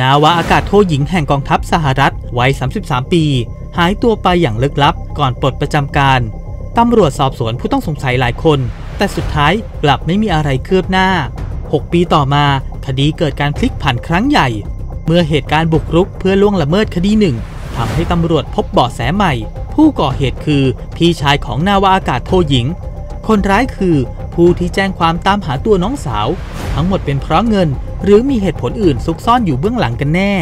นาวาอากาศโทหญิงแห่งกองทัพสหรัฐวัย33 ปี หายตัวไปอย่างลึกลับก่อนปลดประจำการ ตำรวจสอบสวนผู้ต้องสงสัยหลายคน แต่สุดท้ายกลับไม่มีอะไรคืบหน้า 6 ปีต่อมาคดีเกิดการพลิกผันครั้งใหญ่ เมื่อเหตุการณ์บุกรุกเพื่อล่วงละเมิดคดีหนึ่งทำให้ตำรวจพบเบาะแสใหม่ ผู้ก่อเหตุคือพี่ชายของนาวาอากาศโทหญิง คนร้ายคือผู้ที่แจ้งความตามหาตัวน้องสาว ทั้งหมดเป็นเพราะเงินหรือมีเหตุผลอื่นซุกซ่อนอยู่เบื้องหลังกันแน่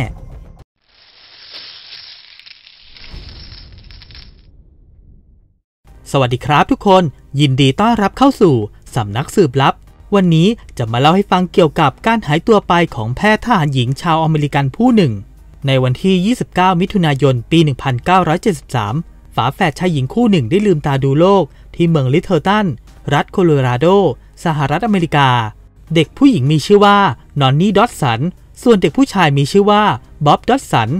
สวัสดีครับทุกคน ยินดีต้อนรับเข้าสู่ สำนักสืบลับ วันนี้จะมาเล่าให้ฟังเกี่ยวกับการหายตัวไปของแพทย์ทหารหญิงชาวอเมริกันผู้หนึ่ง ในวันที่ 29 มิถุนายน ปี 1973 ฝาแฝดชายหญิงคู่หนึ่งได้ลืมตาดูโลกที่เมือง ลิเทอร์ตัน รัฐโคโลราโด สหรัฐอเมริกา เด็กผู้หญิงมีชื่อว่า นอนนี่ ดอตสัน ส่วนเด็กผู้ชายมีชื่อว่าบ๊อบ ดอตสัน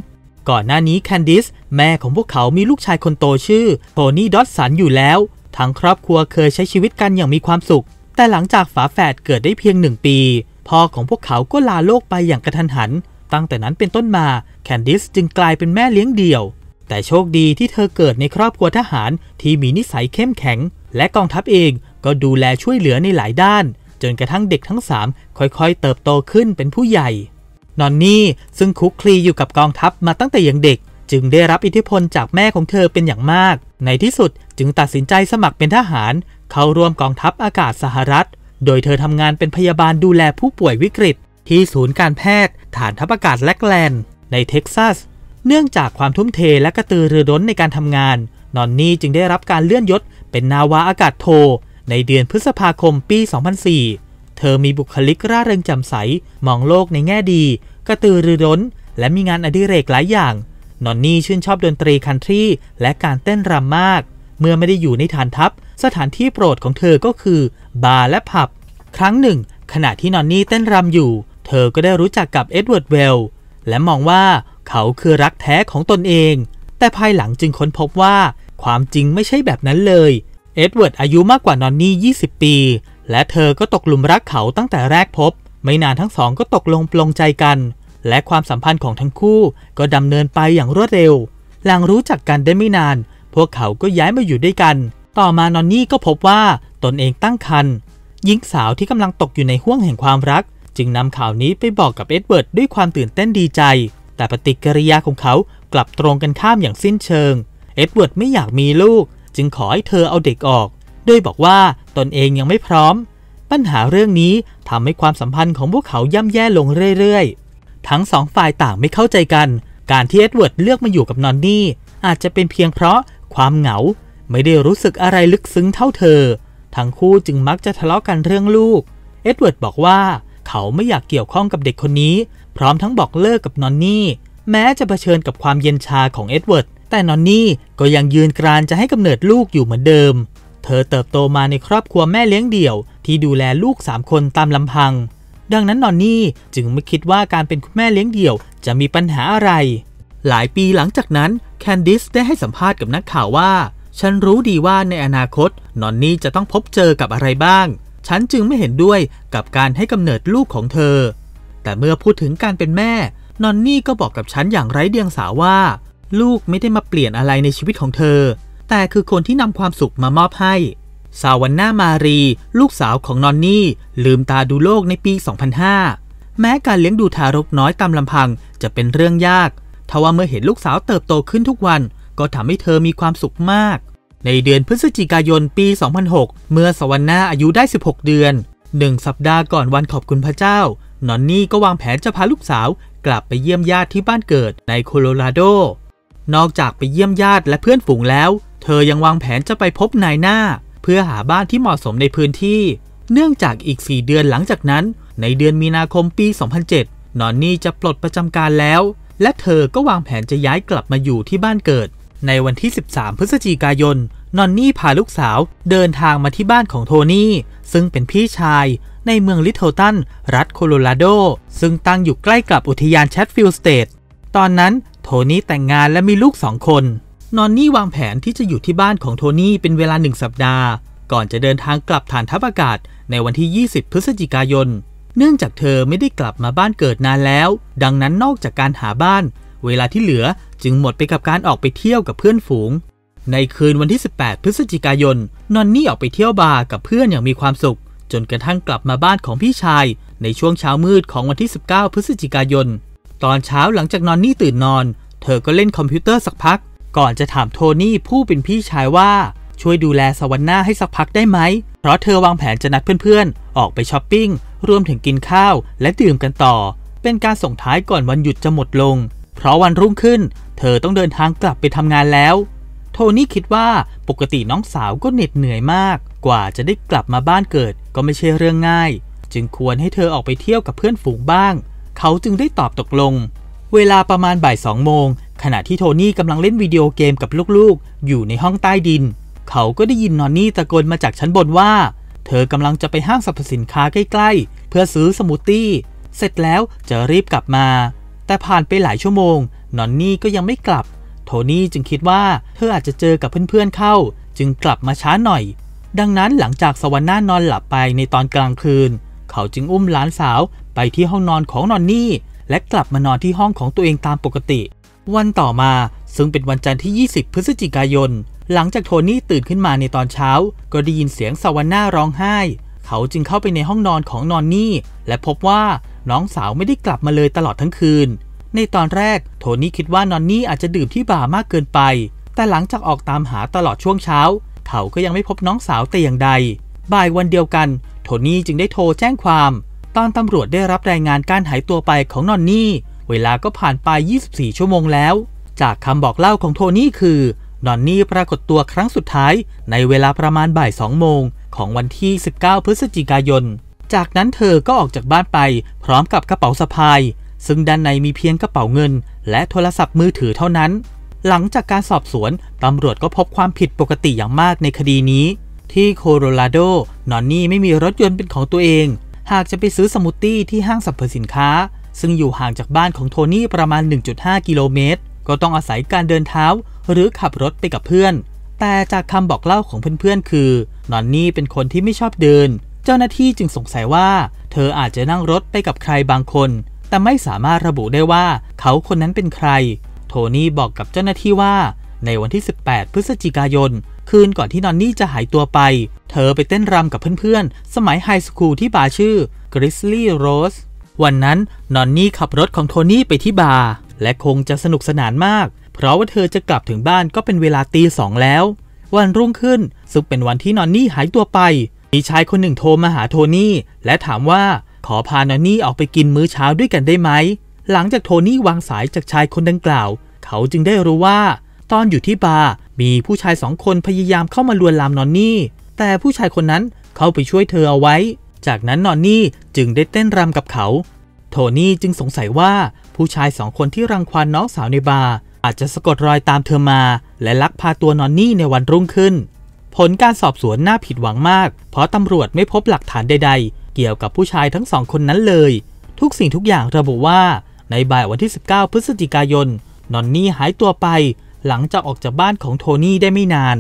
ก่อนหน้านี้แคนดิส แม่ของพวกเขามีลูกชายคนโตชื่อ โทนี่ ดอตสันอยู่แล้ว ทั้งครอบครัวเคยใช้ชีวิตกันอย่างมีความสุข แต่หลังจากฝาแฝดเกิดได้เพียงหนึ่งปี พ่อของพวกเขาก็ลาโลกไปอย่างกระทันหัน ตั้งแต่นั้นเป็นต้นมา แคนดิสจึงกลายเป็นแม่เลี้ยงเดี่ยวแต่โชคดีที่เธอเกิดในครอบครัวทหารที่มีนิสัยเข้มแข็ง และกองทัพเองก็ดูแลช่วยเหลือในหลายด้าน จนกระทั่งเด็กทั้งสามค่อยๆเติบโตขึ้นเป็นผู้ใหญ่ นอนนี่ซึ่งคุกคลีอยู่กับกองทัพมาตั้งแต่ยังเด็ก จึงได้รับอิทธิพลจากแม่ของเธอเป็นอย่างมาก ในที่สุดจึงตัดสินใจสมัครเป็นทหาร เข้าร่วมกองทัพอากาศสหรัฐ โดยเธอทำงานเป็นพยาบาลดูแลผู้ป่วยวิกฤต ที่ศูนย์การแพทย์ ฐานทัพอากาศแลกแลนในเท็กซัสเนื่องจากความทุ่มเทและกระตือรือร้นในการทำงาน นอนนี่จึงได้รับการเลื่อนยศ เป็นนาวาอากาศโทในเดือนพฤษภาคมปี 2004 เธอมีบุคลิกร่าเริงแจ่มใส มองโลกในแง่ดี กระตือรือร้น และมีงานอดิเรกหลายอย่าง นอนนี่ชื่นชอบดนตรีคันทรีและการเต้นรำมาก เมื่อไม่ได้อยู่ในฐานทัพ สถานที่โปรดของเธอก็คือ บาร์และผับ ครั้งหนึ่ง ขณะที่นอนนี่เต้นรำอยู่ เธอก็ได้รู้จักกับเอ็ดเวิร์ดเวลและมองว่าเขาคือรักแท้ของตนเอง แต่ภายหลังจึงค้นพบว่าความจริงไม่ใช่แบบนั้นเลย เอ็ดเวิร์ดอายุมากกว่านอนนี่20 ปี และเธอก็ตกหลุมรักเขาตั้งแต่แรกพบ ไม่นานทั้งสองก็ตกลงปลงใจกัน และความสัมพันธ์ของทั้งคู่ก็ดำเนินไปอย่างรวดเร็ว หลังรู้จักกันได้ไม่นาน พวกเขาก็ย้ายมาอยู่ด้วยกัน ต่อมานอนนี่ก็พบว่าตนเองตั้งครรภ์ หญิงสาวที่กำลังตกอยู่ในห้วงแห่งความรัก จึงนำข่าวนี้ไปบอกกับเอ็ดเวิร์ดด้วยความตื่นเต้นดีใจแต่ปฏิกิริยาของเขากลับตรงกันข้ามอย่างสิ้นเชิง เอ็ดเวิร์ดไม่อยากมีลูก จึงขอให้เธอเอาเด็กออก โดยบอกว่าตนเองยังไม่พร้อม ปัญหาเรื่องนี้ทำให้ความสัมพันธ์ของพวกเขาย่ำแย่ลงเรื่อยๆ ทั้งสองฝ่ายต่างไม่เข้าใจกัน การที่เอ็ดเวิร์ดเลือกมาอยู่กับนอนนี่อาจจะเป็นเพียงเพราะความเหงา ไม่ได้รู้สึกอะไรลึกซึ้งเท่าเธอ ทั้งคู่จึงมักจะทะเลาะกันเรื่องลูกเอ็ดเวิร์ดบอกว่าเขาไม่อยากเกี่ยวข้องกับเด็กคนนี้พร้อมทั้งบอกเลิกกับนอนนี่แม้จะเผชิญกับความเย็นชาของเอ็ดเวิร์ดแต่นอนนี่ก็ยังยืนกรานจะให้กำเนิดลูกอยู่เหมือนเดิม เธอเติบโตมาในครอบครัวแม่เลี้ยงเดี่ยว ที่ดูแลลูก 3 คนตามลำพัง ดังนั้นนอนนี่จึงไม่คิดว่าการเป็นคุณแม่เลี้ยงเดี่ยวจะมีปัญหาอะไร หลายปีหลังจากนั้นแคนดิสได้ให้สัมภาษณ์กับนักข่าวว่าฉันรู้ดีว่าในอนาคต นอนนี่จะต้องพบเจอกับอะไรบ้าง ฉันจึงไม่เห็นด้วยกับการให้กำเนิดลูกของเธอแต่เมื่อพูดถึงการเป็นแม่ นอนนี่ก็บอกกับฉันอย่างไร้เดียงสาว่า ลูกไม่ได้มาเปลี่ยนอะไรในชีวิตของเธอ แต่คือคนที่นำความสุขมามอบให้ซาวันนามารี ลูกสาวของนอนนี่ ลืมตาดูโลกในปี 2005 แม้การเลี้ยงดูทารกน้อยตามลำพังจะเป็นเรื่องยาก ทว่าเมื่อเห็นลูกสาวเติบโตขึ้นทุกวัน ก็ทำให้เธอมีความสุขมาก ในเดือนพฤศจิกายนปี 2006 เมื่อสวรรณาอายุได้ 16 เดือนหนึ่งสัปดาห์ก่อนวันขอบคุณพระเจ้านอนนี่ก็วางแผนจะพาลูกสาวกลับไปเยี่ยมญาติที่บ้านเกิดในโคโลราโด นอกจากไปเยี่ยมญาติและเพื่อนฝูงแล้ว เธอยังวางแผนจะไปพบนายหน้า เพื่อหาบ้านที่เหมาะสมในพื้นที่ เนื่องจากอีก 4 เดือนหลังจากนั้น ในเดือนมีนาคมปี 2007 นอนนี่จะปลดประจำการแล้ว และเธอก็วางแผนจะย้ายกลับมาอยู่ที่บ้านเกิด ในวันที่ 13 พฤศจิกายน นอนนี่พาลูกสาวเดินทางมาที่บ้านของโทนี่ซึ่งเป็นพี่ชายในเมืองลิทเทิลตันรัฐโคโลราโดซึ่งตั้งอยู่ใกล้กับอุทยานแชตฟิลด์สเตทตอนนั้นโทนี่แต่งงานและมีลูกสองคน นอนนี่วางแผนที่จะอยู่ที่บ้านของโทนี่เป็นเวลาหนึ่งสัปดาห์ ก่อนจะเดินทางกลับฐานทัพอากาศ ในวันที่ 20 พฤศจิกายน เนื่องจากเธอไม่ได้กลับมาบ้านเกิดนานแล้ว ดังนั้นนอกจากการหาบ้าน เวลาที่เหลือจึงหมดไปกับการออกไปเที่ยวกับเพื่อนฝูง ในคืนวันที่ 18 พฤศจิกายน นอนนี่ออกไปเที่ยวบาร์กับเพื่อนอย่างมีความสุขจนกระทั่งกลับมาบ้านของพี่ชายในช่วงเช้ามืดของวันที่ 19 พฤศจิกายน ตอนเช้าหลังจากนอนนี่ตื่นนอน เธอก็เล่นคอมพิวเตอร์สักพัก ก่อนจะถามโทนี่ผู้เป็นพี่ชายว่า ช่วยดูแลสวรรค์หน้าให้สักพักได้ไหม เพราะเธอวางแผนจะนัดเพื่อนๆ ออกไปช้อปปิ้ง รวมถึงกินข้าวและดื่มกันต่อ เป็นการส่งท้ายก่อนวันหยุดจะหมดลง เพราะวันรุ่งขึ้นเธอต้องเดินทางกลับไปทำงานแล้วโทนี่คิดว่าปกติน้องสาวก็เหน็ดเหนื่อยมาก กว่าจะได้กลับมาบ้านเกิดก็ไม่ใช่เรื่องง่าย จึงควรให้เธอออกไปเที่ยวกับเพื่อนฝูงบ้าง เขาจึงได้ตอบตกลง เวลาประมาณบ่ายสองโมง ขณะที่โทนี่กำลังเล่นวิดีโอเกมกับลูกๆ อยู่ในห้องใต้ดิน เขาก็ได้ยินนอนนี่ตะโกนมาจากชั้นบนว่า เธอกำลังจะไปห้างสรรพสินค้าใกล้ ๆ เพื่อซื้อสมูทตี้เสร็จแล้วจะรีบกลับมา แต่ผ่านไปหลายชั่วโมง นอนนี่ก็ยังไม่กลับโทนี่จึงคิดว่าเธออาจจะเจอกับเพื่อนๆเข้า จึงกลับมาช้าหน่อย ดังนั้นหลังจากสวรรค์น่านอนหลับไปในตอนกลางคืน เขาจึงอุ้มหลานสาวไปที่ห้องนอนของนอนนี่และกลับมานอนที่ห้องของตัวเองตามปกติ วันต่อมาซึ่งเป็นวันจันทร์ที่ 20 พฤศจิกายน หลังจากโทนี่ตื่นขึ้นมาในตอนเช้า ก็ได้ยินเสียงสวรรค์น่าร้องไห้ เขาจึงเข้าไปในห้องนอนของนอนนี่และพบว่าน้องสาวไม่ได้กลับมาเลยตลอดทั้งคืนในตอนแรก โทนี่คิดว่านอนนี่อาจจะดื่มที่บาร์มากเกินไป แต่หลังจากออกตามหาตลอดช่วงเช้า เขาก็ยังไม่พบน้องสาวแต่อย่างใด บ่ายวันเดียวกัน โทนี่จึงได้โทรแจ้งความ ตอนตำรวจได้รับรายงานการหายตัวไปของนอนนี่ เวลา ก็ผ่านไป 24 ชั่วโมงแล้ว จากคำบอกเล่าของโทนี่คือ นอนนี่ปรากฏตัวครั้งสุดท้าย ในเวลาประมาณบ่าย2โมงของวันที่ 19 พฤศจิกายน จากนั้นเธอก็ออกจากบ้านไปพร้อมกับกระเป๋าสะพายซึ่งด้านในมีเพียงกระเป๋าเงิน และโทรศัพท์มือถือเท่านั้น หลังจากการสอบสวน ตำรวจก็พบความผิดปกติอย่างมากในคดีนี้ ที่โคโรราโด นอนนี่ไม่มีรถยนต์เป็นของตัวเอง หากจะไปซื้อสมูทตี้ที่ห้างสรรพสินค้า ซึ่งอยู่ห่างจากบ้านของโทนี่ประมาณ 1.5 กิโลเมตร ก็ต้องอาศัยการเดินเท้า หรือขับรถไปกับเพื่อน แต่จากคำบอกเล่าของเพื่อนๆ คือ นอนนี่เป็นคนที่ไม่ชอบเดิน เจ้าหน้าที่จึงสงสัยว่า เธออาจจะนั่งรถไปกับใครบางคนแต่ไม่สามารถระบุได้ว่าเขาคนนั้นเป็นใคร โทนี่บอกกับเจ้าหน้าที่ว่า ในวันที่ 18 พฤศจิกายน คืนก่อนที่นอนนี่จะหายตัวไป เธอไปเต้นรำกับเพื่อน ๆ สมัยไฮสคูลที่บาร์ชื่อกริสลี่โรส วันนั้นนอนนี่ขับรถของโทนี่ไปที่บาร์และคงจะสนุกสนานมาก เพราะว่าเธอจะกลับถึงบ้านก็เป็นเวลาตีสองแล้ว วันรุ่งขึ้นซึ่งเป็นวันที่นอนนี่หายตัวไป มีชายคนหนึ่งโทรมาหาโทนี่และถามว่าขอพานอนนี่ออกไปกินมื้อเช้าด้วยกันได้ไหมหลังจากโทนี่วางสายจากชายคนดังกล่าว เขาจึงได้รู้ว่า ตอนอยู่ที่บาร์ มีผู้ชายสองคนพยายามเข้ามาลวนลามนอนนี่ แต่ผู้ชายคนนั้นเข้าไปช่วยเธอเอาไว้ จากนั้นนอนนี่จึงได้เต้นรำกับเขา โทนี่จึงสงสัยว่าผู้ชายสองคนที่รังควานน้องสาวในบาร์ อาจจะสะกดรอยตามเธอมา และลักพาตัวนอนนี่ในวันรุ่งขึ้น ผลการสอบสวนน่าผิดหวังมาก เพราะตำรวจไม่พบหลักฐานใด ๆเกี่ยวกับผู้ชายทั้งสองคนนั้นเลย ทุกสิ่งทุกอย่างระบุว่า ในบ่ายวันที่ 19 พฤศจิกายน นอนนี่หายตัวไป หลังจากออกจากบ้านของโทนี่ได้ไม่นาน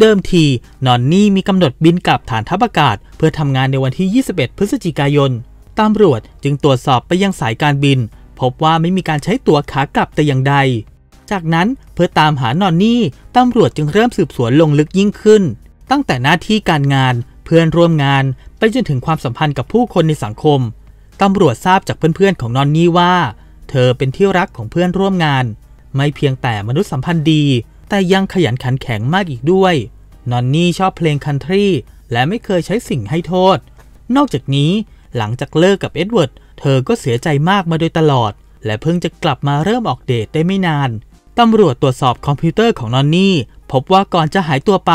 เดิมที นอนนี่มีกำหนดบินกลับฐานทัพอากาศ เพื่อทำงานในวันที่ 21 พฤศจิกายนตำรวจจึงตรวจสอบไปยังสายการบิน พบว่าไม่มีการใช้ตั๋วขากลับแต่อย่างใด จากนั้นเพื่อตามหานอนนี่ตำรวจจึงเริ่มสืบสวนลงลึกยิ่งขึ้น ตั้งแต่หน้าที่การงานเพื่อนร่วมงานไปจนถึงความสัมพันธ์กับผู้คนในสังคม ตำรวจทราบจากเพื่อนๆ ของนอนนี่ว่า เธอเป็นที่รักของเพื่อนร่วมงาน ไม่เพียงแต่มนุษยสัมพันธ์ดี แต่ยังขยันขันแข็งมากอีกด้วย นอนนี่ชอบเพลงคันทรีและไม่เคยใช้สิ่งให้โทษ นอกจากนี้ หลังจากเลิกกับเอ็ดเวิร์ด เธอก็เสียใจมากมาโดยตลอด และเพิ่งจะกลับมาเริ่มออกเดทได้ไม่นาน ตำรวจตรวจสอบคอมพิวเตอร์ของนอนนี่พบว่าก่อนจะหายตัวไป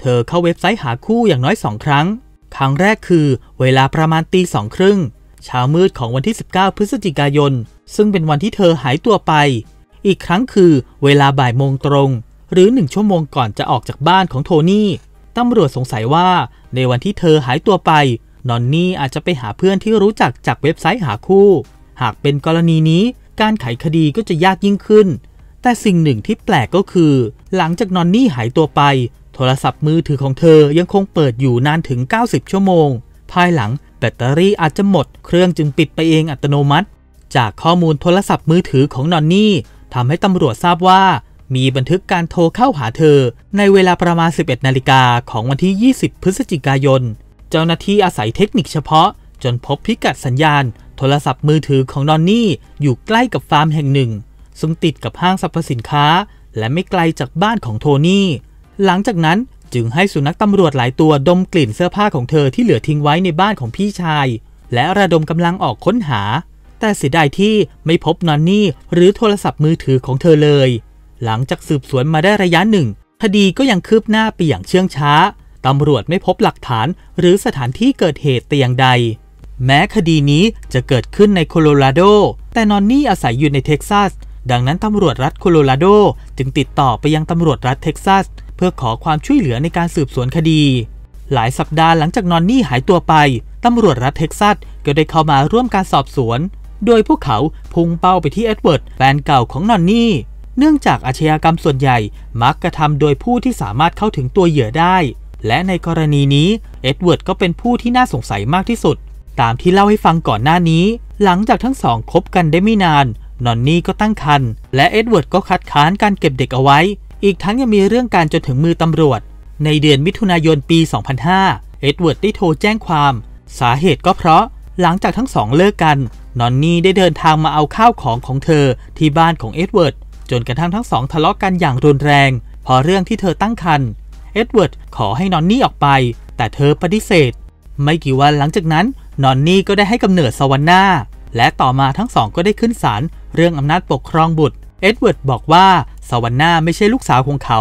เธอเข้าเว็บไซต์หาคู่อย่างน้อยสองครั้งครั้งแรกคือเวลาประมาณตีสองครึ่งเช้ามืดของวันที่ 19 พฤศจิกายน ซึ่งเป็นวันที่เธอหายตัวไป อีกครั้งคือเวลาบ่ายโมงตรง หรือหนึ่งชั่วโมงก่อนจะออกจากบ้านของโทนี่ตำรวจสงสัยว่าในวันที่เธอหายตัวไป นอนนี่อาจจะไปหาเพื่อนที่รู้จักจากเว็บไซต์หาคู่ หากเป็นกรณีนี้การไขคดีก็จะยากยิ่งขึ้น แต่สิ่งหนึ่งที่แปลกก็คือ หลังจากนอนนี่หายตัวไปโทรศัพท์มือถือของเธอยังคงเปิดอยู่นานถึง 90 ชั่วโมง ภายหลังแบตเตอรี่อาจจะหมดเครื่องจึงปิดไปเองอัตโนมัติ จากข้อมูลโทรศัพท์มือถือของนอนนี่ทำให้ตำรวจทราบว่ามีบันทึกการโทรเข้าหาเธอในเวลาประมาณ 11นาฬิกาของวันที่ 20 พฤศจิกายน เจ้าหน้าที่อาศัยเทคนิคเฉพาะจนพบพิกัดสัญญาณโทรศัพท์มือถือของนอนนี่อยู่ใกล้กับฟาร์มแห่งหนึ่งซึ่งติดกับห้างสรรพสินค้าและไม่ไกลจากบ้านของโทนี่หลังจากนั้นจึงให้สุนัขตำรวจหลายตัวดมกลิ่นเสื้อผ้าของเธอที่เหลือทิ้งไว้ในบ้านของพี่ชาย และระดมกำลังออกค้นหา แต่เสียดายที่ไม่พบนอนนี่ หรือโทรศัพท์มือถือของเธอเลย หลังจากสืบสวนมาได้ระยะหนึ่ง คดีก็ยังคืบหน้าไปอย่างเชื่องช้า ตำรวจไม่พบหลักฐาน หรือสถานที่เกิดเหตุแต่อย่างใด แม้คดีนี้จะเกิดขึ้นในโคโลราโด แต่นอนนี่อาศัยอยู่ในเท็กซัสดังนั้นตำรวจรัฐโคโลราโด จึงติดต่อไปยังตำรวจรัฐเท็กซัสเพื่อขอความช่วยเหลือในการสืบสวนคดี หลายสัปดาห์หลังจากนอนนี่หายตัวไป ตำรวจรัฐเท็กซัสก็ได้เข้ามาร่วมการสอบสวน โดยพวกเขาพุ่งเป้าไปที่เอ็ดเวิร์ดแฟนเก่าของนอนนี่เนื่องจากอาชญากรรมส่วนใหญ่ มักกระทำโดยผู้ที่สามารถเข้าถึงตัวเหยื่อได้ และในกรณีนี้เอ็ดเวิร์ดก็เป็นผู้ที่น่าสงสัยมากที่สุดตามที่เล่าให้ฟังก่อนหน้านี้ หลังจากทั้งสอง คบกันได้ไม่นานนอนนี่ก็ตั้งครรภ์และเอ็ดเวิร์ดก็คัดค้านการเก็บเด็กเอาไว้อีกทั้งยังมีเรื่องการจนถึงมือตำรวจ ในเดือนมิถุนายนปี 2005 เอ็ดเวิร์ดได้โทรแจ้งความ สาเหตุก็เพราะหลังจากทั้งสองเลิกกันนอนนี่ได้เดินทางมาเอาข้าวของของเธอ ที่บ้านของเอ็ดเวิร์ดจนกระทั่งทั้งสองทะเลาะกันอย่างรุนแรง พอเรื่องที่เธอตั้งครรภ์เอ็ดเวิร์ด ขอให้นอนนี่ออกไป แต่เธอปฏิเสธ ไม่กี่วันหลังจากนั้น นอนนี่ก็ได้ให้กำเนิดสวรรณาและต่อมาทั้งสองก็ได้ขึ้นศาลเรื่องอำนาจปกครองบุตรเอ็ดเวิร์ดบอกว่าสวรรณาไม่ใช่ลูกสาวของเขา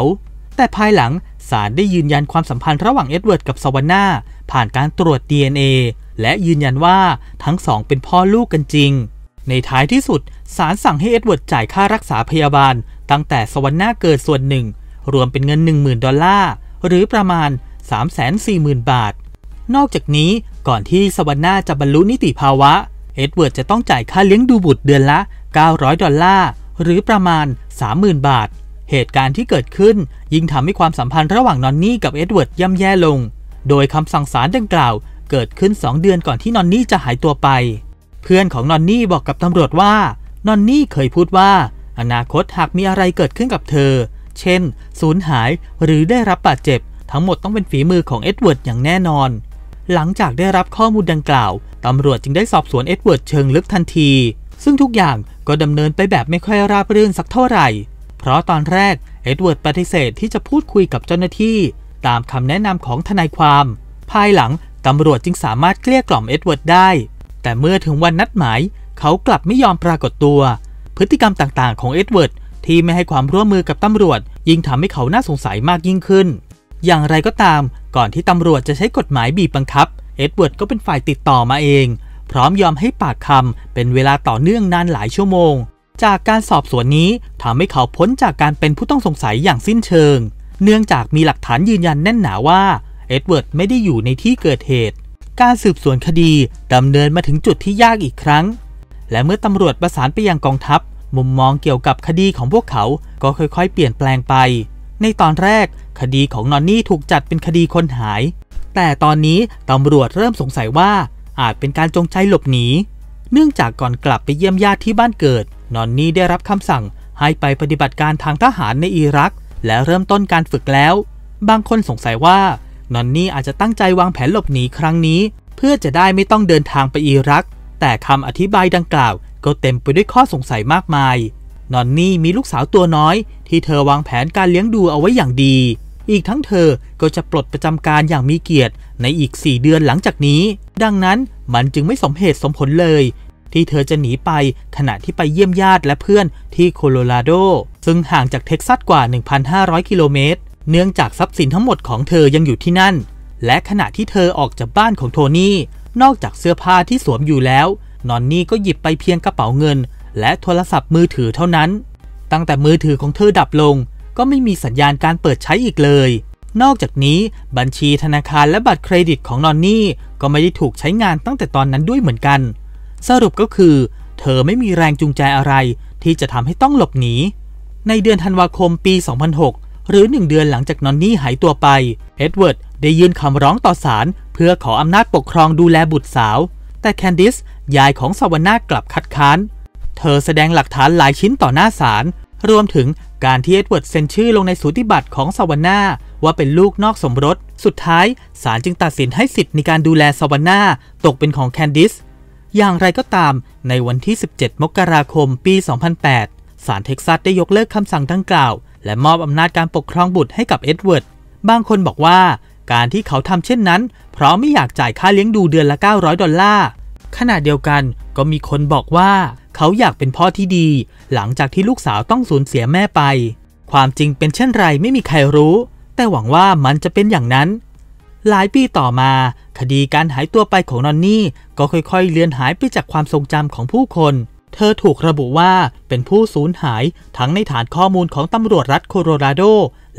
แต่ภายหลังศาลได้ยืนยันความสัมพันธ์ระหว่างเอ็ดเวิร์ดกับสวรรณาผ่านการตรวจ DNA และยืนยันว่าทั้งสองเป็นพ่อลูกกันจริง ในท้ายที่สุดศาลสั่งให้เอ็ดเวิร์ดจ่ายค่ารักษาพยาบาล ตั้งแต่สวรรณาเกิดส่วนหนึ่ง รวมเป็นเงิน 10,000ดอลลาร์หรือประมาณ340,000 บาท นอกจากนี้ก่อนที่สวรรณาจะบรรลุนิติภาวะเอ็ดเวิร์ดจะต้องจ่ายค่าเลี้ยงดูบุตรเดือนละ900ดอลลาร์หรือประมาณ 30,000 บาท เหตุการณ์ที่เกิดขึ้นยิ่งทำให้ความสัมพันธ์ระหว่างนอนนี่กับเอ็ดเวิร์ดย่ำแย่ลง โดยคำสั่งศาลดังกล่าว เกิดขึ้น 2 เดือนก่อนที่นอนนี่จะหายตัวไป เพื่อนของนอนนี่บอกกับตำรวจว่า นอนนี่เคยพูดว่า อนาคตหากมีอะไรเกิดขึ้นกับเธอ เช่นสูญหายหรือได้รับบาดเจ็บทั้งหมดต้องเป็นฝีมือของเอ็ดเวิร์ดอย่างแน่นอนหลังจากได้รับข้อมูลดังกล่าวตำรวจจึงได้สอบสวนเอ็ดเวิร์ดเชิงลึกทันทีซึ่งทุกอย่างก็ดำเนินไปแบบไม่ค่อยราบรื่นสักเท่าไหร่ เพราะตอนแรก เอ็ดเวิร์ดปฏิเสธที่จะพูดคุยกับเจ้าหน้าที่ ตามคำแนะนำของทนายความ ภายหลังตำรวจจึงสามารถเกลี้ยกล่อมเอ็ดเวิร์ดได้ แต่เมื่อถึงวันนัดหมาย เขากลับไม่ยอมปรากฏตัว พฤติกรรมต่างๆของเอ็ดเวิร์ดที่ไม่ให้ความร่วมมือกับตำรวจ ยิ่งทำให้เขาน่าสงสัยมากยิ่งขึ้น อย่างไรก็ตาม ก่อนที่ตำรวจจะใช้กฎหมายบีบบังคับเอ็ดเวิร์ดก็เป็นฝ่ายติดต่อมาเองพร้อมยอมให้ปากคำเป็นเวลาต่อเนื่องนานหลายชั่วโมง จากการสอบสวนนี้ทำให้เขาพ้นจากการเป็นผู้ต้องสงสัยอย่างสิ้นเชิง เนื่องจากมีหลักฐานยืนยันแน่นหนาว่าเอ็ดเวิร์ดไม่ได้อยู่ในที่เกิดเหตุ การสืบสวนคดีดำเนินมาถึงจุดที่ยากอีกครั้ง และเมื่อตำรวจประสานไปยังกองทัพ มุมมองเกี่ยวกับคดีของพวกเขาก็ค่อยๆ เปลี่ยนแปลงไป ในตอนแรก คดีของนอนนี่ถูกจัดเป็นคดีคนหาย แต่ตอนนี้ตำรวจเริ่มสงสัยว่าอาจเป็นการจงใจหลบหนี เนื่องจากก่อนกลับไปเยี่ยมญาติที่บ้านเกิด นอนนี่ได้รับคำสั่งให้ไปปฏิบัติการทางทหารในอิรัก และเริ่มต้นการฝึกแล้ว บางคนสงสัยว่า นอนนี่อาจจะตั้งใจวางแผนหลบหนีครั้งนี้ เพื่อจะได้ไม่ต้องเดินทางไปอิรัก แต่คำอธิบายดังกล่าว ก็เต็มไปด้วยข้อสงสัยมากมาย นอนนี่มีลูกสาวตัวน้อย ที่เธอวางแผนการเลี้ยงดูเอาไว้อย่างดีอีกทั้งเธอก็จะปลดประจำการอย่างมีเกียรติในอีก 4 เดือนหลังจากนี้ ดังนั้นมันจึงไม่สมเหตุสมผลเลย ที่เธอจะหนีไปขณะที่ไปเยี่ยมญาติและเพื่อนที่โคโลราโด ซึ่งห่างจากเท็กซัสกว่า 1,500กิโลเมตร เนื่องจากทรัพย์สินทั้งหมดของเธอยังอยู่ที่นั่น และขณะที่เธอออกจากบ้านของโทนี่ นอกจากเสื้อผ้าที่สวมอยู่แล้ว นอนนี่ก็หยิบไปเพียงกระเป๋าเงิน และโทรศัพท์มือถือเท่านั้น ตั้งแต่มือถือของเธอดับลงก็ไม่มีสัญญาณการเปิดใช้อีกเลย นอกจากนี้บัญชีธนาคารและบัตรเครดิตของนอนนี่ ก็ไม่ได้ถูกใช้งานตั้งแต่ตอนนั้นด้วยเหมือนกัน สรุปก็คือ เธอไม่มีแรงจูงใจอะไร ที่จะทำให้ต้องหลบหนี ในเดือนธันวาคมปี 2006 หรือหนึ่งเดือนหลังจากนอนนี่หายตัวไป เอ็ดเวิร์ดได้ยื่นคำร้องต่อศาลเพื่อขออำนาจปกครองดูแลบุตรสาว แต่แคนดิสยายของซาวาน่ากลับคัดค้าน เธอแสดงหลักฐานหลายชิ้นต่อหน้าศาลรวมถึงการที่เอ็ดเวิร์ดเซ็นชื่อลงในสูติบัตรของสวาน่า ว่าเป็นลูกนอกสมรส สุดท้ายศาลจึงตัดสินให้สิทธิ์ในการดูแลสวาน่า ตกเป็นของแคนดิสอย่างไรก็ตามในวันที่ 17 มกราคมปี 2008 ศาลเท็กซัสได้ยกเลิกคำสั่งดังกล่าว และมอบอำนาจการปกครองบุตรให้กับเอ็ดเวิร์ดบางคนบอกว่าการที่เขาทำเช่นนั้น เพราะไม่อยากจ่ายค่าเลี้ยงดูเดือนละ 900 ดอลลาร์ขณะเดียวกันก็มีคนบอกว่า เขาอยากเป็นพ่อที่ดีหลังจากที่ลูกสาวต้องสูญเสียแม่ไป ความจริงเป็นเช่นไรไม่มีใครรู้ แต่หวังว่ามันจะเป็นอย่างนั้น หลายปีต่อมาคดีการหายตัวไปของนอนนี่ก็ค่อยๆ เลือนหายไปจากความทรงจำของผู้คน เธอถูกระบุว่าเป็นผู้สูญหายทั้งในฐานข้อมูลของตำรวจรัฐโคโลราโด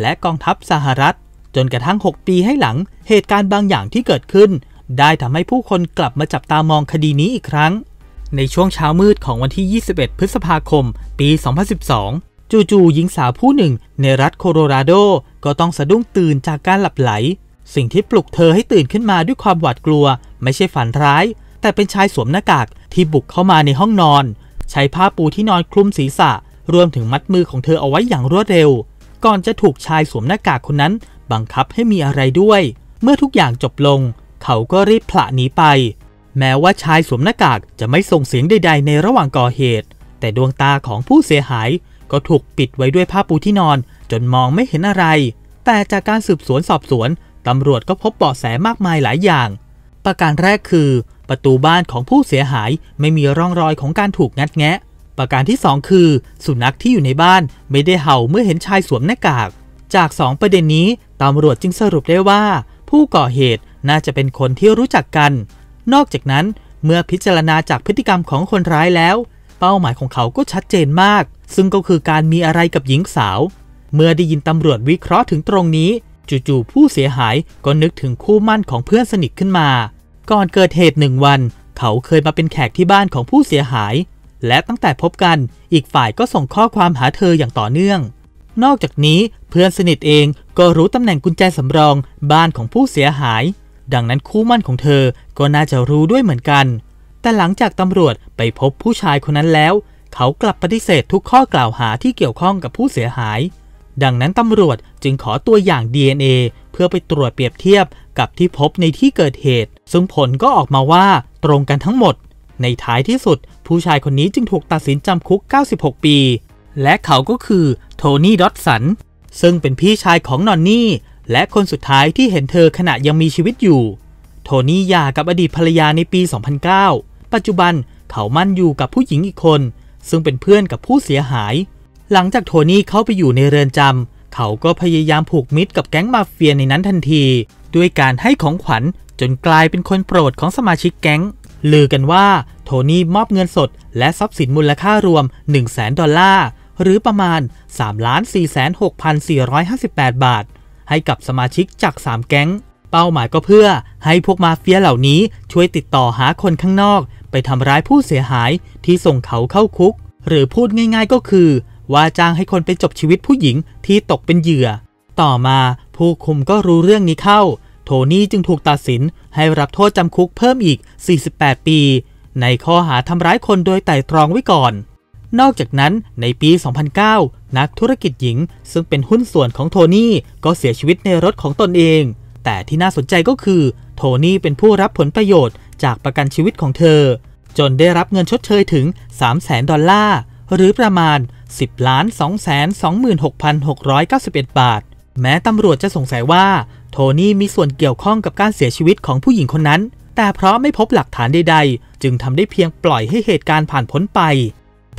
และกองทัพสหรัฐ จนกระทั่ง6 ปีให้หลังเหตุการณ์บางอย่างที่เกิดขึ้น ได้ทำให้ผู้คนกลับมาจับตามองคดีนี้อีกครั้งในช่วงเช้ามืดของวันที่ 21 พฤษภาคม ปี 2012 จู่ๆหญิงสาวผู้หนึ่งในรัฐโคโลราโดก็ต้องสะดุ้งตื่นจากการหลับไหล สิ่งที่ปลุกเธอให้ตื่นขึ้นมาด้วยความหวาดกลัว ไม่ใช่ฝันร้าย แต่เป็นชายสวมหน้ากากที่บุกเข้ามาในห้องนอน ใช้ผ้าปูที่นอนคลุมศีรษะ รวมถึงมัดมือของเธอเอาไว้อย่างรวดเร็ว ก่อนจะถูกชายสวมหน้ากากคนนั้น บังคับให้มีอะไรด้วย เมื่อทุกอย่างจบลง เขาก็รีบผละหนีไปแม้ว่าชายสวมหน้ากากจะไม่ส่งเสียงใดๆ ในระหว่างก่อเหตุ แต่ดวงตาของผู้เสียหายก็ถูกปิดไว้ด้วยผ้าปูที่นอนจนมองไม่เห็นอะไร แต่จากการสืบสวนสอบสวน ตำรวจก็พบเบาะแสมากมายหลายอย่าง ประการแรกคือประตูบ้านของผู้เสียหายไม่มีร่องรอยของการถูกงัดแงะ ประการที่ 2 คือสุนัขที่อยู่ในบ้านไม่ได้เห่าเมื่อเห็นชายสวมหน้ากาก จาก2ประเด็นนี้ตำรวจจึงสรุปได้ว่า ผู้ก่อเหตุน่าจะเป็นคนที่รู้จักกันนอกจากนั้นเมื่อพิจารณาจากพฤติกรรมของคนร้ายแล้วเป้าหมายของเขาก็ชัดเจนมาก ซึ่งก็คือการมีอะไรกับหญิงสาว เมื่อได้ยินตำรวจวิเคราะห์ถึงตรงนี้จู่ๆผู้เสียหายก็นึกถึงคู่มั่นของเพื่อนสนิทขึ้นมา ก่อนเกิดเหตุหนึ่งวัน เขาเคยมาเป็นแขกที่บ้านของผู้เสียหาย และตั้งแต่พบกันอีกฝ่ายก็ส่งข้อความหาเธออย่างต่อเนื่อง นอกจากนี้เพื่อนสนิทเองก็รู้ตำแหน่งกุญแจสำรอง บ้านของผู้เสียหายดังนั้นคู่มั่นของเธอ ก็น่าจะรู้ด้วยเหมือนกัน แต่หลังจากตำรวจไปพบผู้ชายคนนั้นแล้ว เขากลับปฏิเสธทุกข้อกล่าวหาที่เกี่ยวข้องกับผู้เสียหาย ดังนั้นตำรวจจึงขอตัวอย่าง DNA เพื่อไปตรวจเปรียบเทียบกับที่พบในที่เกิดเหตุ ซึ่งผลก็ออกมาว่าตรงกันทั้งหมด ในท้ายที่สุด ผู้ชายคนนี้จึงถูกตัดสินจำคุก 96 ปี และเขาก็คือโทนี่ ดอตสัน ซึ่งเป็นพี่ชายของนอนนี่และคนสุดท้ายที่เห็นเธอขณะยังมีชีวิตอยู่ โทนี่หย่ากับอดีตภรรยาในปี 2009 ปัจจุบันเขามั่นอยู่กับผู้หญิงอีกคน ซึ่งเป็นเพื่อนกับผู้เสียหาย หลังจากโทนี่เข้าไปอยู่ในเรือนจำ เขาก็พยายามผูกมิตรกับแก๊งมาเฟียในนั้นทันที ด้วยการให้ของขวัญจนกลายเป็นคนโปรดของสมาชิกแก๊ง ลือกันว่าโทนี่มอบเงินสดและทรัพย์สินมูลค่ารวม1 0 0 0 0แดอลลาร์ หรือประมาณ 3 4 6 4 5 8 บาทให้กับสมาชิกจาก3แก๊งเป้าหมายก็เพื่อให้พวกมาเฟียเหล่านี้ช่วยติดต่อหาคนข้างนอก ไปทำร้ายผู้เสียหายที่ส่งเขาเข้าคุก หรือพูดง่ายๆก็คือว่าจ้างให้คนไปจบชีวิตผู้หญิงที่ตกเป็นเหยื่อ ต่อมาผู้คุมก็รู้เรื่องนี้เข้า โทนี่จึงถูกตัดสินให้รับโทษจำคุกเพิ่มอีก 48 ปี ในข้อหาทำร้ายคนโดยไตร่ตรองไว้ก่อนนอกจากนั้นในปี 2009 นักธุรกิจหญิงซึ่งเป็นหุ้นส่วนของโทนี่ก็เสียชีวิตในรถของตนเอง แต่ที่น่าสนใจก็คือโทนี่เป็นผู้รับผลประโยชน์จากประกันชีวิตของเธอ จนได้รับเงินชดเชยถึง 3 0 0 0 0ดอลลาร์ หรือประมาณ 10ล้าน2 2 6 6 9 1 บาท แม้ตำรวจจะสงสัยว่า โทนี่มีส่วนเกี่ยวข้องกับการเสียชีวิตของผู้หญิงคนนั้น แต่เพราะไม่พบหลักฐานใด ๆ จึงทำได้เพียงปล่อยให้เหตุการณ์ผ่านพ้นไป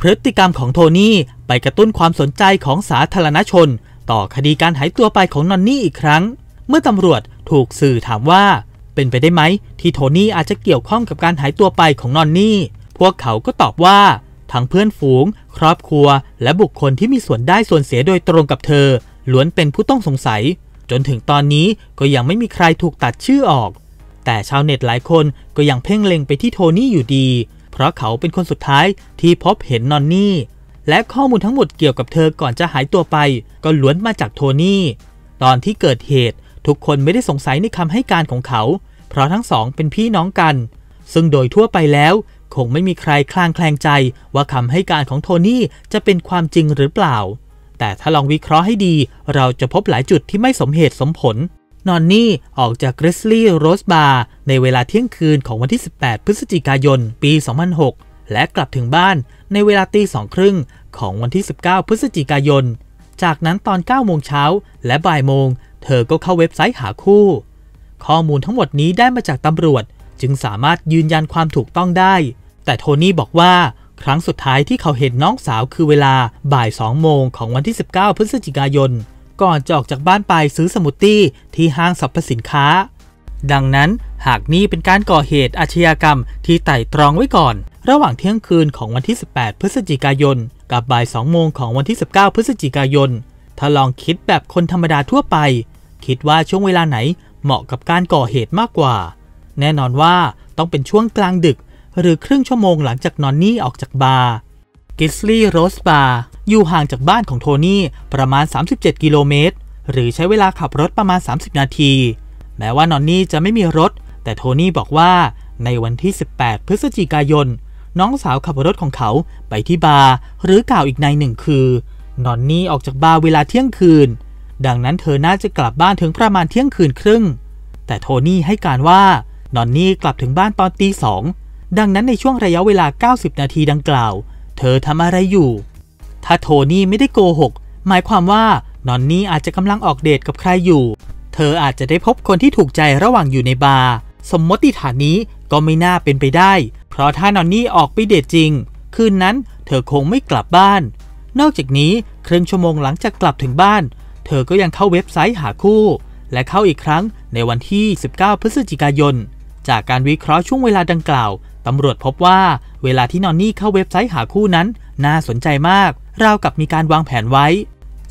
พฤติกรรมของโทนี่ ไปกระตุ้นความสนใจของสาธารณชน ต่อคดีการหายตัวไปของนอนนี่อีกครั้ง เมื่อตำรวจถูกสื่อถามว่า เป็นไปได้ไหม ที่โทนี่อาจจะเกี่ยวข้องกับการหายตัวไปของนอนนี่พวกเขาก็ตอบว่า ทั้งเพื่อนฝูง ครอบครัวและบุคคลที่มีส่วนได้ส่วนเสียโดยตรงกับเธอล้วนเป็นผู้ต้องสงสัย จนถึงตอนนี้ก็ยังไม่มีใครถูกตัดชื่อออก แต่ชาวเน็ตหลายคนก็ยังเพ่งเล็งไปที่โทนี่อยู่ดีเพราะเขาเป็นคนสุดท้ายที่พบเห็นนอนนี่และข้อมูลทั้งหมดเกี่ยวกับเธอก่อนจะหายตัวไป ก็ล้วนมาจากโทนี่ ตอนที่เกิดเหตุ ทุกคนไม่ได้สงสัยในคำให้การของเขา เพราะทั้งสองเป็นพี่น้องกัน ซึ่งโดยทั่วไปแล้ว คงไม่มีใครคลางแคลงใจ ว่าคำให้การของโทนี่จะเป็นความจริงหรือเปล่า แต่ถ้าลองวิเคราะห์ให้ดี เราจะพบหลายจุดที่ไม่สมเหตุสมผลนอนนี่ออกจากกริสลี่โรสบาร์ในเวลาเที่ยงคืนของวันที่ 18 พฤศจิกายน ปี 2006 และกลับถึงบ้านในเวลาตีสองครึ่งของวันที่ 19 พฤศจิกายน จากนั้นตอน9โมงเช้าและบ่ายโมง เธอก็เข้าเว็บไซต์หาคู่ ข้อมูลทั้งหมดนี้ได้มาจากตำรวจ จึงสามารถยืนยันความถูกต้องได้ แต่โทนี่บอกว่าครั้งสุดท้ายที่เขาเห็นน้องสาวคือเวลาบ่าย2โมงของวันที่ 19 พฤศจิกายนก่อนจะออกจากบ้านไปซื้อสมูทตี้ที่ห้างสรรพสินค้า ดังนั้นหากนี่เป็นการก่อเหตุอาชญากรรมที่ไต่ตรองไว้ก่อน ระหว่างเที่ยงคืนของวันที่ 18 พฤศจิกายน กับบ่าย 2 โมงของวันที่ 19 พฤศจิกายนถ้าลองคิดแบบคนธรรมดาทั่วไป คิดว่าช่วงเวลาไหนเหมาะกับการก่อเหตุมากกว่า แน่นอนว่าต้องเป็นช่วงกลางดึกหรือครึ่งชั่วโมงหลังจากนอนนี่ออกจากบาร์กิสลี่โรสบาร์อยู่ห่างจากบ้านของโทนี่ประมาณ 37 กิโลเมตร หรือใช้เวลาขับรถประมาณ 30 นาที แม้ว่านอนนี่จะไม่มีรถ แต่โทนี่บอกว่าในวันที่ 18 พฤศจิกายน น้องสาวขับรถของเขาไปที่บาร์หรือกล่าวอีกในหนึ่งคือ นอนนี่ออกจากบาร์เวลาเที่ยงคืน ดังนั้นเธอน่าจะกลับบ้านถึงประมาณเที่ยงคืนครึ่ง แต่โทนี่ให้การว่า นอนนี่กลับถึงบ้านตอนตีสองดังนั้นในช่วงระยะเวลา 90 นาทีดังกล่าว เธอทำอะไรอยู่ถ้าโทนี่ไม่ได้โกหก หมายความว่า นอนนี่อาจจะกำลังออกเดทกับใครอยู่ เธออาจจะได้พบคนที่ถูกใจระหว่างอยู่ในบาร์ สมมติฐานนี้ก็ไม่น่าเป็นไปได้ เพราะถ้านอนนี่ออกไปเดทจริง คืนนั้นเธอคงไม่กลับบ้าน นอกจากนี้ ครึ่งชั่วโมงหลังจากกลับถึงบ้าน เธอก็ยังเข้าเว็บไซต์หาคู่ และเข้าอีกครั้งในวันที่ 19 พฤศจิกายน จากการวิเคราะห์ช่วงเวลาดังกล่าว ตำรวจพบว่า เวลาที่นอนนี่เข้าเว็บไซต์หาคู่นั้น น่าสนใจมากราวกับมีการวางแผนไว้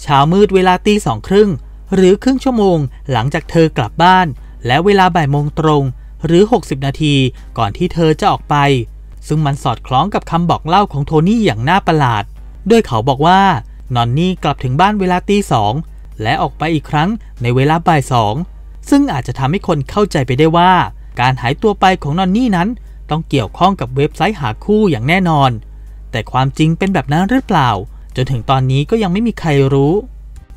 เช้ามืดเวลาตีสองครึ่ง หรือครึ่งชั่วโมงหลังจากเธอกลับบ้าน และเวลาบ่ายโมงตรง หรือ 60 นาทีก่อนที่เธอจะออกไป ซึ่งมันสอดคล้องกับคำบอกเล่าของโทนี่อย่างน่าประหลาด ด้วยเขาบอกว่านอนนี่กลับถึงบ้านเวลาตีสองและออกไปอีกครั้งในเวลาบ่ายสองซึ่งอาจจะทำให้คนเข้าใจไปได้ว่า การหายตัวไปของนอนนี่นั้น ต้องเกี่ยวข้องกับเว็บไซต์หาคู่อย่างแน่นอน แต่ความจริงเป็นแบบนั้นหรือเปล่าจนถึงตอนนี้ก็ยังไม่มีใครรู้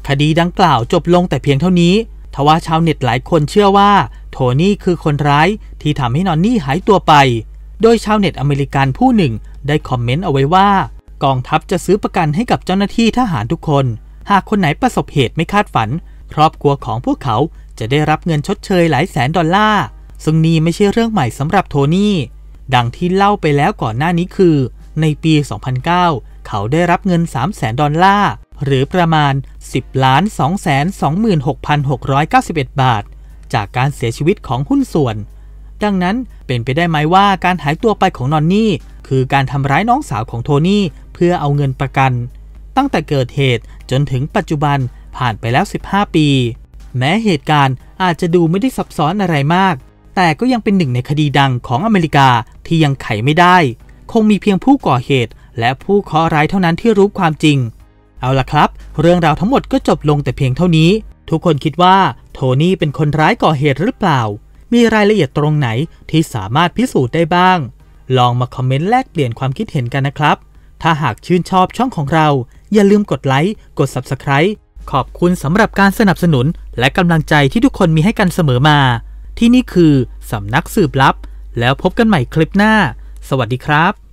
คดีดังกล่าวจบลงแต่เพียงเท่านี้ทว่าชาวเน็ตหลายคนเชื่อว่าโทนี่คือคนร้ายที่ทำให้นอนนี่หายตัวไป โดยชาวเน็ตอเมริกันผู้หนึ่งได้คอมเมนต์เอาไว้ว่า กองทัพจะซื้อประกันให้กับเจ้าหน้าที่ทหารทุกคน หากคนไหนประสบเหตุไม่คาดฝัน ครอบครัวของพวกเขาจะได้รับเงินชดเชยหลายแสนดอลลาร์ซึ่งนี่ไม่ใช่เรื่องใหม่สำหรับโทนี่ดังที่เล่าไปแล้วก่อนหน้านี้คือ ในปี 2009เขาได้รับเงิน 3 0 0แสนดอลลาร์หรือประมาณ 10ล้าน2 2 6 6 9 1 บาท จากการเสียชีวิตของหุ้นส่วน ดังนั้นเป็นไปได้ไหมว่าการหายตัวไปของนอนนี่ คือการทำร้ายน้องสาวของโทนี่ เพื่อเอาเงินประกัน ตั้งแต่เกิดเหตุจนถึงปัจจุบันผ่านไปแล้ว 15 ปี แม้เหตุการณ์อาจจะดูไม่ได้ซับซ้อนอะไรมาก แต่ก็ยังเป็นหนึ่งในคดีดังของอเมริกาที่ยังไขไม่ได้ คงมีเพียงผู้ก่อเหตุและผู้เคราะห์ร้ายเท่านั้นที่รู้ความจริง เอาล่ะครับ เรื่องราวทั้งหมดก็จบลงแต่เพียงเท่านี้ ทุกคนคิดว่าโทนี่เป็นคนร้ายก่อเหตุหรือเปล่า มีรายละเอียดตรงไหนที่สามารถพิสูจน์ได้บ้าง ลองมาคอมเมนต์แลกเปลี่ยนความคิดเห็นกันนะครับ ถ้าหากชื่นชอบช่องของเรา อย่าลืมกดไลค์ กด Subscribe ขอบคุณสำหรับการสนับสนุนและกำลังใจที่ทุกคนมีให้กันเสมอมา ที่นี่คือสำนักสืบลับ แล้วพบกันใหม่คลิปหน้า สวัสดีครับ